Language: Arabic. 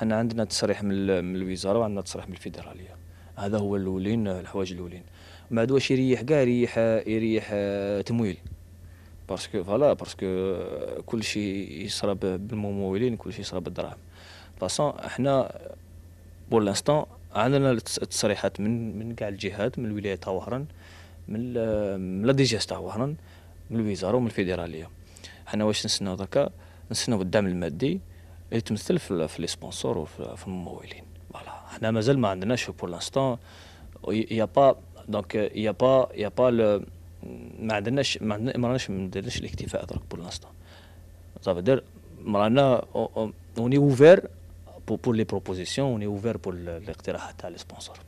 احنا عندنا تصريح من الوزاره وعندنا تصريح من الفيدراليه هذا هو الاولين الحوايج الاولين ما عاد واش يريح كاع يريح يريح آه، تمويل باسكو فوالا باسكو كلشي يصرى بالممولين كلشي يصرى بالدراهم باسون حنا بور لانستون عندنا التصريحات من من كاع الجهات من الولايه تاع وهران من من لا ديجيس تاع وهران من الوزاره ومن الفيدراليه حنا واش نسناو دركا نسناو الدعم المادي يتمثل في لي سبونسور وفي الممولين فوالا حنا مازال ما عندناش بور لانستون يا با دونك يا با يا با ما عندناش ما عندناش ما عندناش الاكتفاء درك بور لانستون صافي دير رانا اوني اوفير بور لي بروبوزيسيون اوني اوفير بور الاقتراحات تاع لي سبونسور